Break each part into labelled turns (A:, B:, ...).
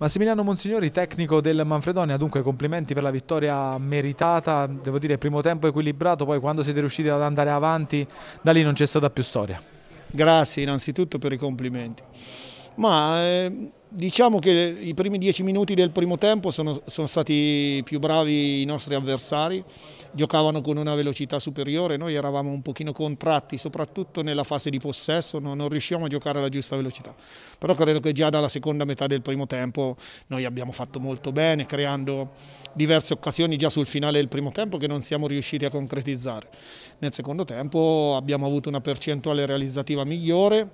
A: Massimiliano Monsignori, tecnico del Manfredonia, dunque complimenti per la vittoria meritata, devo dire primo tempo equilibrato, poi quando siete riusciti ad andare avanti da lì non c'è stata più storia. Grazie innanzitutto per i complimenti. Ma
B: eh, Diciamo che i primi dieci minuti del primo tempo sono, sono, stati più bravi i nostri avversari, giocavano con una velocità superiore, noi eravamo un pochino contratti, soprattutto nella fase di possesso, no, non riusciamo a giocare alla giusta velocità. Però credo che già dalla seconda metà del primo tempo noi abbiamo fatto molto bene, creando diverse occasioni già sul finale del primo tempo che non siamo riusciti a concretizzare. Nel secondo tempo abbiamo avuto una percentuale realizzativa migliore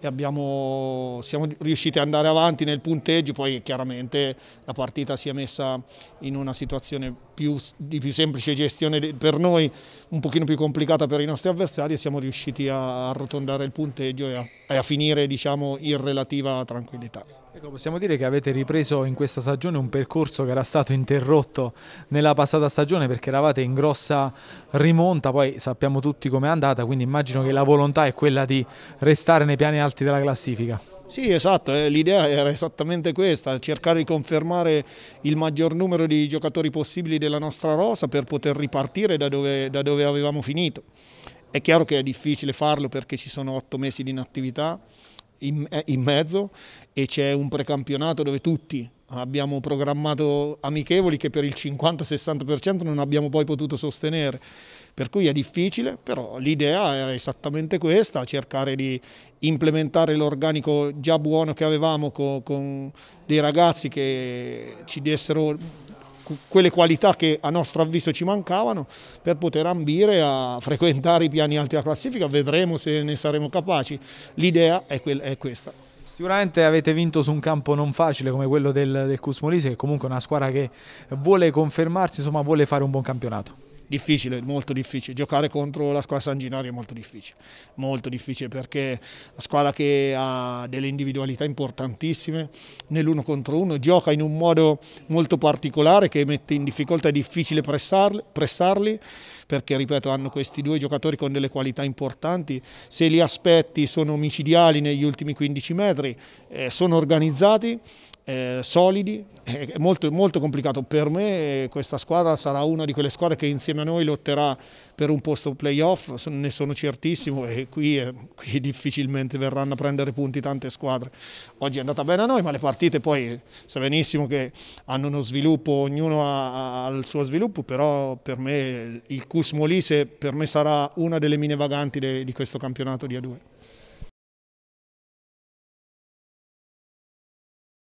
B: e abbiamo, siamo riusciti ad andare avanti avanti nel punteggio, poi chiaramente la partita si è messa in una situazione più, di più semplice gestione per noi, un pochino più complicata per i nostri avversari e siamo riusciti a arrotondare il punteggio e a, e a finire diciamo, in relativa tranquillità.
A: Ecco, possiamo dire che avete ripreso in questa stagione un percorso che era stato interrotto nella passata stagione perché eravate in grossa rimonta, poi sappiamo tutti com'è andata, quindi immagino che la volontà è quella di restare nei piani alti della classifica.
B: Sì, esatto, eh, l'idea era esattamente questa, cercare di confermare il maggior numero di giocatori possibili della nostra rosa per poter ripartire da dove, da dove avevamo finito. È chiaro che è difficile farlo perché ci sono otto mesi di inattività, in, eh, in mezzo e c'è un precampionato dove tutti abbiamo programmato amichevoli che per il 50-60% non abbiamo poi potuto sostenere. Per cui è difficile, però l'idea era esattamente questa, cercare di implementare l'organico già buono che avevamo con, con dei ragazzi che ci dessero quelle qualità che a nostro avviso ci mancavano per poter ambire a frequentare i piani alti della classifica,
A: vedremo se ne saremo capaci, l'idea è, è questa. Sicuramente avete vinto su un campo non facile come quello del, del Cusmolisi, che comunque è una squadra che vuole confermarsi, insomma vuole fare un buon campionato
B: difficile, molto difficile. Giocare contro
A: la squadra San Ginario è molto
B: difficile, molto difficile perché è una squadra che ha delle individualità importantissime nell'uno contro uno, gioca in un modo molto particolare che mette in difficoltà, è difficile pressarli, pressarli perché ripeto hanno questi due giocatori con delle qualità importanti, se li aspetti sono omicidiali negli ultimi 15 metri, eh, sono organizzati eh, solidi, eh, è molto, molto, complicato per me, eh, questa squadra sarà una di quelle squadre che insieme a noi lotterà per un posto playoff, ne sono certissimo e qui, eh, qui difficilmente verranno a prendere punti tante squadre. Oggi è andata bene a noi ma le partite poi sa benissimo che hanno uno sviluppo, ognuno ha, ha il suo sviluppo, però per me il Cus Molise per me sarà una delle mine vaganti
A: de, di questo campionato di A2.